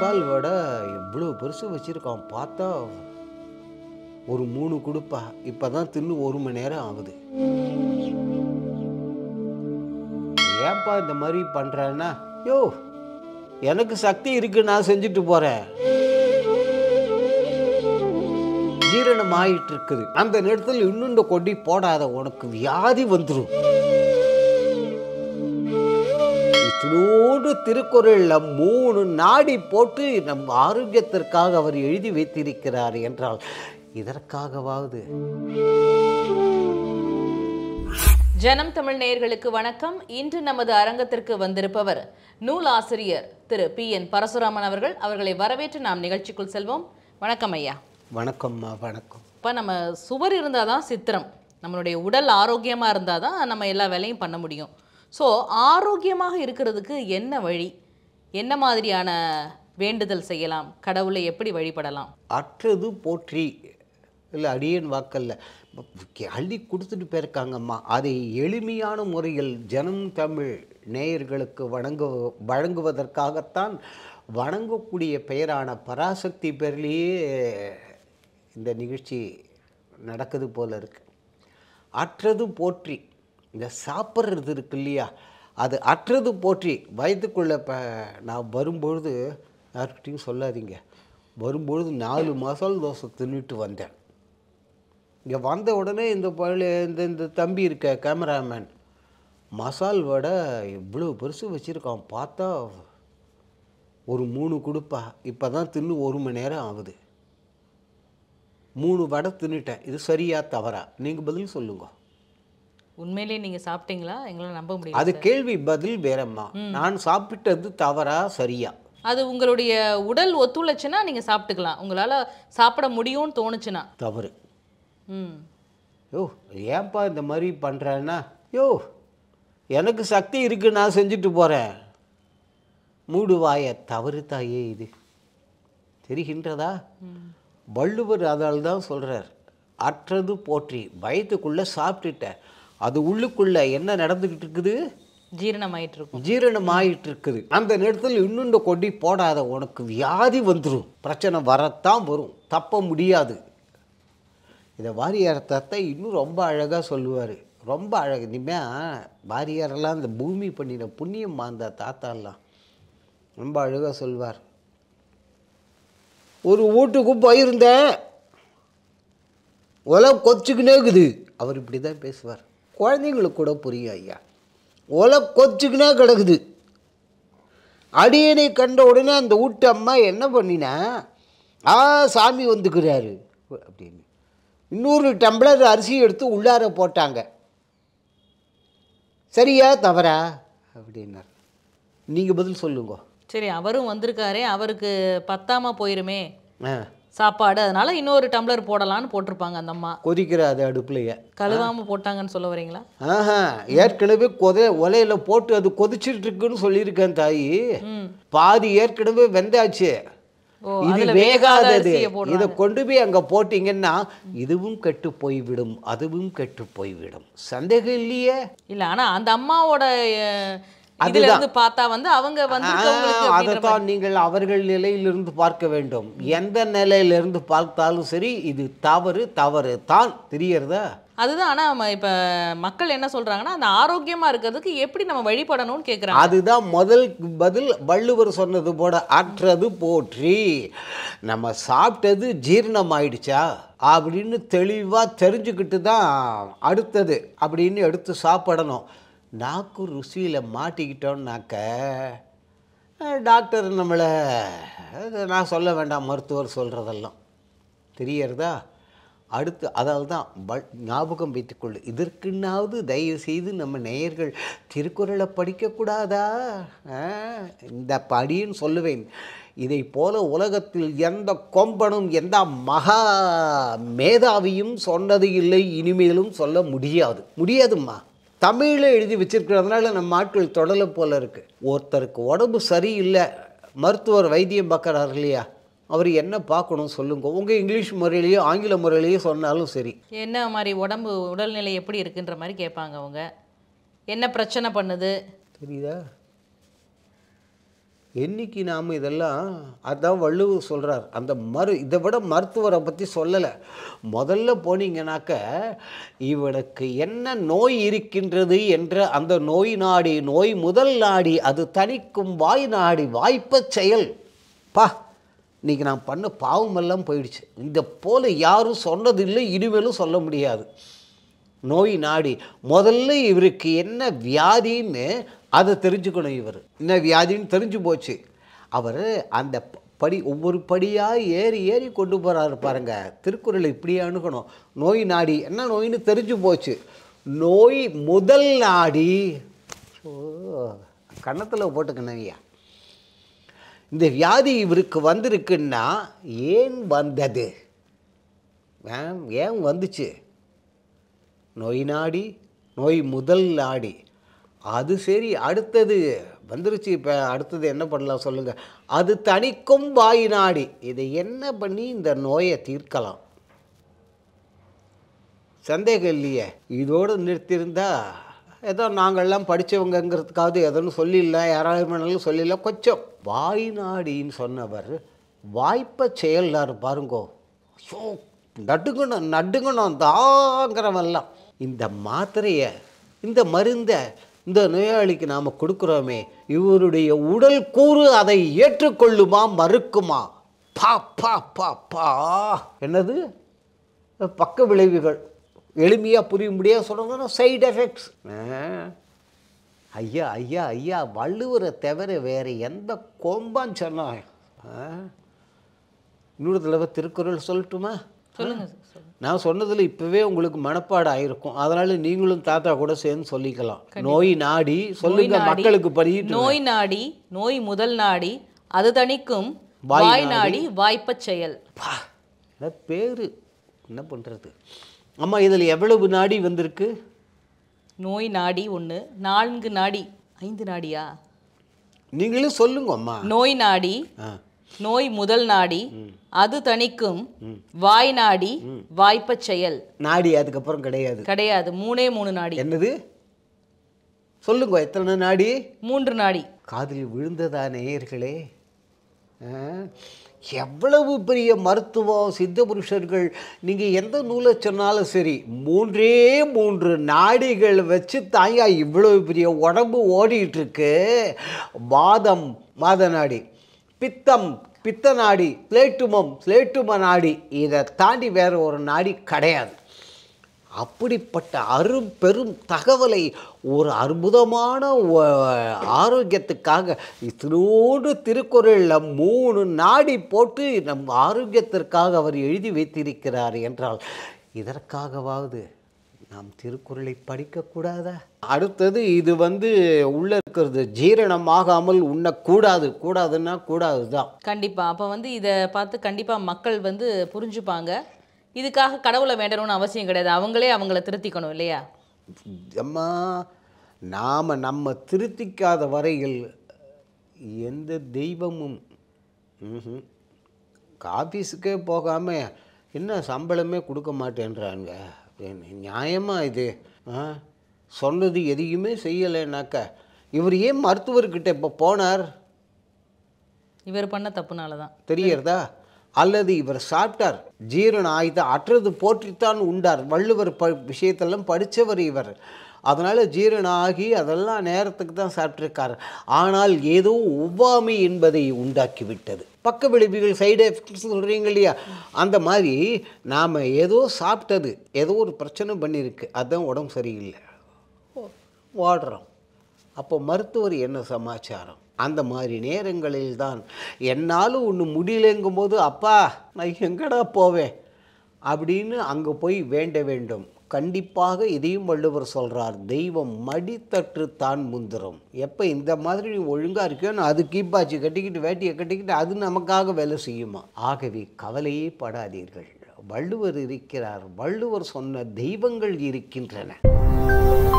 மசால் வடை இவ்வளோ பெருசு வச்சுருக்கான் பார்த்தா ஒரு மூணு கொடுப்பா இப்போ தான் தின்னு ஒரு மணி நேரம் ஆகுது ஏன்பா இந்த மாதிரி பண்ணுறேன்னா யோ எனக்கு சக்தி இருக்கு நான் செஞ்சுட்டு போகிறேன் ஜீரணம் ஆயிட்டு இருக்குது அந்த நேரத்தில் இன்னும் கொடி போடாத உனக்கு வியாதி வந்துடும் திருவோடு திருக்குறளில் மூணு நாடி போட்டு நம் ஆரோக்கியத்திற்காக அவர் எழுதி வைத்திருக்கிறார் என்றால் இதற்காகவாவது ஜனம் தமிழ் நேயர்களுக்கு வணக்கம் இன்று நமது அரங்கத்திற்கு வந்திருப்பவர் நூல் ஆசிரியர் திரு பி என் பரசுராமன் அவர்கள் அவர்களை வரவேற்று நாம் நிகழ்ச்சிக்குள் செல்வோம் வணக்கம் ஐயா வணக்கம்மா வணக்கம் இப்போ நம்ம சுவர் இருந்தால் தான் சித்திரம் நம்மளுடைய உடல் ஆரோக்கியமாக இருந்தால் தான் நம்ம எல்லா வேலையும் பண்ண முடியும் ஸோ ஆரோக்கியமாக இருக்கிறதுக்கு என்ன வழி என்ன மாதிரியான வேண்டுதல் செய்யலாம் கடவுளை எப்படி வழிபடலாம் அற்றது போற்றி இல்லை அடியன் வாக்கல்ல அள்ளி கொடுத்துட்டு போயிருக்காங்கம்மா அதை எளிமையான முறையில் ஜனம் தமிழ் நேயர்களுக்கு வணங்கு வழங்குவதற்காகத்தான் வணங்கக்கூடிய பெயரான பராசக்தி பேர்லேயே இந்த நிகழ்ச்சி நடக்குது போல இருக்கு அற்றது போற்றி இந்த சாப்பிட்றது இருக்கு இல்லையா அது அற்றது போற்றி வயதுக்குள்ளே இப்போ நான் வரும்பொழுது யார்கிட்டையும் சொல்லாதீங்க வரும்பொழுது நாலு மசால் தோசை தின்னுட்டு வந்தேன் இங்கே வந்த உடனே இந்த பழைய இந்த இந்த தம்பி இருக்க கேமராமேன் மசால் வடை இவ்வளோ பெருசு வச்சுருக்கான் பார்த்தா ஒரு மூணு கொடுப்பா இப்போ தான் தின்னு ஒரு மணி நேரம் ஆகுது மூணு வடை தின்னுட்டேன் இது சரியா தவறா நீங்கள் பதில் சொல்லுங்கள் உண்மையிலேயே நீங்கள் சாப்பிட்டீங்களா எங்களால் நம்ப முடியும் அது கேள்வி பதில் வேறம்மா நான் சாப்பிட்டது தவறா சரியா அது உங்களுடைய உடல் ஒத்துழைச்சுன்னா நீங்கள் சாப்பிட்டுக்கலாம் உங்களால் சாப்பிட முடியும்னு தோணுச்சுன்னா தவறு ம் யோ ஏன்ப்பா இந்த மாதிரி பண்ணுறேன்னா யோ எனக்கு சக்தி இருக்குது நான் செஞ்சுட்டு போகிறேன் மூடுவாய தவறு தாயே இது தெரிகின்றதா வள்ளுவர் அதால் தான் சொல்கிறார் அற்றது போற்றி பயத்துக்குள்ளே சாப்பிட்டுட்டேன் அது உள்ளுக்குள்ளே என்ன நடந்துக்கிட்டு இருக்குது ஜீரணமாயிட்டு இருக்கும் ஜீரணமாயிட்டு இருக்குது அந்த நேரத்தில் இன்னொன்று கொடி போடாத உனக்கு வியாதி வந்துடும் பிரச்சனை வரத்தான் வரும் தப்ப முடியாது இதை வாரியார் தத்தை இன்னும் ரொம்ப அழகாக சொல்லுவார் ரொம்ப அழகு இனிமே வாரியாரெல்லாம் இந்த பூமி பண்ணின புண்ணியம் அந்த தாத்தாலாம் ரொம்ப அழகாக சொல்வார் ஒரு வீட்டுக்கு போயிருந்தேன் உலகம் கொச்சுக்குனே இருக்குது அவர் இப்படி தான் பேசுவார் குழந்தைங்களுக்கு கூட புரியும் ஐயா ஒலை கொச்சுக்குன்னா கிடக்குது அடியனை கண்ட உடனே அந்த வீட்டு அம்மா என்ன பண்ணினா ஆ சாமி வந்துக்கிறாரு அப்படின்னு இன்னொரு டம்ளர் அரிசி எடுத்து உள்ளார போட்டாங்க சரியா தவறா அப்படின்னார் நீங்கள் பதில் சொல்லுங்க சரி அவரும் வந்திருக்காரே அவருக்கு பத்தாமல் போயிருமே ஆ சாப்பாடு அதனால இன்னொரு டம்ளர் போடலான்னு போட்டிருப்பாங்க அந்த அம்மா கொதிக்கிற அது அடுப்புலையே கழுவாமல் போட்டாங்கன்னு சொல்ல வரீங்களா ஆஹா ஏற்கனவே கொதை ஒலையில போட்டு அது கொதிச்சுட்டு இருக்குன்னு சொல்லியிருக்கேன் தாயி பாதி ஏற்கனவே வெந்தாச்சு இது வேகாதது இதை கொண்டு போய் அங்கே போட்டீங்கன்னா இதுவும் கெட்டு போய்விடும் அதுவும் கெட்டு போய்விடும் சந்தேகம் இல்லையே இல்லை ஆனால் அந்த அம்மாவோட இதிலிருந்து பார்த்தா வந்து அவங்க வந்து நீங்கள் அவர்கள் நிலையிலிருந்து பார்க்க வேண்டும் எந்த நிலையிலிருந்து பார்த்தாலும் சரி இது தவறு தவறு தான் தெரியறதா அதுதான் ஆனால் இப்போ மக்கள் என்ன சொல்கிறாங்கன்னா அந்த ஆரோக்கியமாக இருக்கிறதுக்கு எப்படி நம்ம வழிபடணும்னு கேட்குறாங்க அதுதான் முதல் பதில் வள்ளுவர் சொன்னது போட அற்றது போற்றி நம்ம சாப்பிட்டது ஜீர்ணம் ஆயிடுச்சா அப்படின்னு தெளிவாக தெரிஞ்சுக்கிட்டு தான் அடுத்தது அப்படின்னு எடுத்து சாப்பிடணும் நாக்கு ருசியில் மாட்டிக்கிட்டோன்னாக்க டாக்டர் நம்மளை நான் சொல்ல வேண்டாம் மருத்துவர் சொல்கிறதெல்லாம் தெரியறதா அடுத்து அதால் தான் பல் ஞாபகம் வைத்துக்கொள்ளு இதற்குன்னாவது தயவு செய்து நம்ம நேயர்கள் திருக்குறளை படிக்கக்கூடாதா இந்த படின்னு சொல்லுவேன் இதை போல உலகத்தில் எந்த கொம்பனும் எந்த மகா மேதாவியும் சொன்னது இல்லை இனிமேலும் சொல்ல முடியாது முடியாதும்மா தமிழில் எழுதி வச்சுருக்கிறதுனால நம்ம ஆட்கள் தொடலை போல் இருக்குது ஒருத்தருக்கு உடம்பு சரியில்லை மருத்துவர் வைத்தியம் பார்க்குறாரு இல்லையா அவர் என்ன பார்க்கணும் சொல்லுங்க உங்கள் இங்கிலீஷ் முறையிலேயோ ஆங்கில முறையிலேயோ சொன்னாலும் சரி என்ன மாதிரி உடம்பு உடல்நிலை எப்படி இருக்குன்ற மாதிரி கேட்பாங்க அவங்க என்ன பிரச்சனை பண்ணுது தெரியுதா என்றைக்கு நாம் இதெல்லாம் அதான் வள்ளுவர் சொல்கிறார் அந்த மறு இதை விட மருத்துவரை பற்றி சொல்லலை முதல்ல போனீங்கனாக்க இவனுக்கு என்ன நோய் இருக்கின்றது என்ற அந்த நோய் நாடி நோய் முதல் நாடி அது தனிக்கும் வாய் நாடி வாய்ப்ப செயல் பா இன்றைக்கி நான் பண்ண பாவமெல்லாம் போயிடுச்சு இந்த போல் யாரும் சொன்னதில்லை இனிமேலும் சொல்ல முடியாது நோய் நாடி முதல்ல இவருக்கு என்ன வியாதின்னு அதை தெரிஞ்சுக்கணும் இவர் என்ன வியாதின்னு தெரிஞ்சு போச்சு அவர் அந்த படி ஒவ்வொரு படியாக ஏறி ஏறி கொண்டு போகிறாரு பாருங்க திருக்குறள் இப்படியே அணுகணும் நோய் நாடி என்ன நோயின்னு தெரிஞ்சு போச்சு நோய் முதல் நாடி ஓ கன்னத்தில் போட்டுக்கணையா இந்த வியாதி இவருக்கு வந்திருக்குன்னா ஏன் வந்தது ஏன் வந்துச்சு நோய் நாடி நோய் முதல் நாடி அது சரி அடுத்தது வந்துருச்சு இப்போ அடுத்தது என்ன பண்ணலாம் சொல்லுங்கள் அது தனிக்கும் வாய் நாடி இதை என்ன பண்ணி இந்த நோயை தீர்க்கலாம் சந்தேகம் இல்லையே இதோடு நிறுத்தியிருந்தா ஏதோ நாங்கள்லாம் படித்தவங்கிறதுக்காவது எதுன்னு சொல்லிடலாம் யாராலும் சொல்லிடலாம் கொஞ்சம் வாய் நாடின்னு சொன்னவர் வாய்ப்பை செயல்லார் பாருங்கோ ஸோ நடுங்கணும் நடுங்கணும் தாங்கிறவெல்லாம் இந்த மாத்திரையை இந்த மருந்தை இந்த நோயாளிக்கு நாம் கொடுக்குறோமே இவருடைய உடல் கூறு அதை ஏற்றுக்கொள்ளுமா மறுக்குமா பா பா பா பா என்னது பக்க விளைவுகள் எளிமையாக புரிய முடியாது சொல்லணும்னா சைடு எஃபெக்ட்ஸ் ஐயா ஐயா ஐயா வள்ளுவரை தவிர வேறு எந்த கோம்பான்னு சொன்னால் இன்னொரு தடவை திருக்குறள் சொல்லட்டுமா சொல்லுங்கள் நான் சொன்னதில் இப்போவே உங்களுக்கு மனப்பாடம் ஆயிருக்கும் அதனால் நீங்களும் தாத்தா கூட சேர்ந்து சொல்லிக்கலாம் நோய் நாடி சொல்லுங்க மக்களுக்கு படி நோய் நாடி நோய் முதல் நாடி அது தணிக்கும் வாய் நாடி வாய்ப்ப செயல் பேரு என்ன பண்ணுறது ஆமாம் இதில் எவ்வளவு நாடி வந்திருக்கு நோய் நாடி ஒன்று நான்கு நாடி ஐந்து நாடியா நீங்களும் சொல்லுங்க அம்மா நோய் நாடி நோய் முதல் நாடி அது தணிக்கும் வாய் நாடி வாய்ப்ப செயல் நாடி அதுக்கப்புறம் கிடையாது கிடையாது மூணே மூணு நாடி என்னது சொல்லுங்க எத்தனை நாடி மூன்று நாடி காதில் விழுந்ததா நேயர்களே எவ்வளவு பெரிய மருத்துவம் சித்த புருஷர்கள் நீங்கள் எந்த நூலை சொன்னாலும் சரி மூன்றே மூன்று நாடிகள் வச்சு தாயா இவ்வளவு பெரிய உடம்பு ஓடிட்டுருக்கு வாதம் வாத நாடி பித்தம் பித்த நாடி பிளேட்டுமம் பிளேட்டும நாடி இதை தாண்டி வேறு ஒரு நாடி கிடையாது அப்படிப்பட்ட அரும் பெரும் தகவலை ஒரு அற்புதமான ஆரோக்கியத்துக்காக இத்தினோடு திருக்குறளில் மூணு நாடி போட்டு நம் ஆரோக்கியத்திற்காக அவர் எழுதி வைத்திருக்கிறார் என்றால் இதற்காகவாவது நாம் திருக்குறளை படிக்கக்கூடாதா அடுத்தது இது வந்து உள்ள இருக்கிறது ஜீரணம் ஆகாமல் உண்ணக்கூடாது கூடாதுன்னா கூடாது தான் கண்டிப்பாக அப்போ வந்து இதை பார்த்து கண்டிப்பாக மக்கள் வந்து புரிஞ்சுப்பாங்க இதுக்காக கடவுளை வேண்டணும்னு அவசியம் கிடையாது அவங்களே அவங்கள திருத்திக்கணும் இல்லையா அம்மா நாம் நம்ம திருத்திக்காத வரையில் எந்த தெய்வமும் காபீஸுக்கே போகாமல் என்ன சம்பளமே கொடுக்க மாட்டேன்றாங்க நியாயமாக இது ஆ சொன்னது எதையுமே செய்யலைனாக்க இவர் ஏன் மருத்துவர்கிட்ட இப்போ போனார் இவர் பண்ண தப்புனால தான் தெரியறதா அல்லது இவர் சாப்பிட்டார் ஜீரண ஆயுத அற்றது போற்றித்தான் உண்டார் வள்ளுவர் ப விஷயத்தெல்லாம் படித்தவர் இவர் அதனால் ஜீரணம் ஆகி அதெல்லாம் நேரத்துக்கு தான் சாப்பிட்ருக்காரு ஆனால் ஏதோ ஒவ்வாமை என்பதை உண்டாக்கிவிட்டது பக்க விளைவுகள் சைடு எஃபெக்ட்ஸ் சொல்கிறீங்க இல்லையா அந்த மாதிரி நாம் ஏதோ சாப்பிட்டது ஏதோ ஒரு பிரச்சனை பண்ணியிருக்கு அதுதான் உடம்பு சரியில்லை வாடுறோம் அப்போ மருத்துவர் என்ன சமாச்சாரம் அந்த மாதிரி நேரங்களில் தான் என்னால் ஒன்று முடியலங்கும் போது அப்பா நான் எங்கடா போவேன் அப்படின்னு அங்கே போய் வேண்ட வேண்டும் கண்டிப்பாக இதையும் வள்ளுவர் சொல்கிறார் தெய்வம் மடித்தற்று தான் முந்திரும் எப்போ இந்த மாதிரி நீ ஒழுங்காக இருக்கியோ நான் அது கீப்பாச்சு கட்டிக்கிட்டு வேட்டியை கட்டிக்கிட்டு அது நமக்காக வேலை செய்யுமா ஆகவே கவலையே படாதீர்கள் வள்ளுவர் இருக்கிறார் வள்ளுவர் சொன்ன தெய்வங்கள் இருக்கின்றன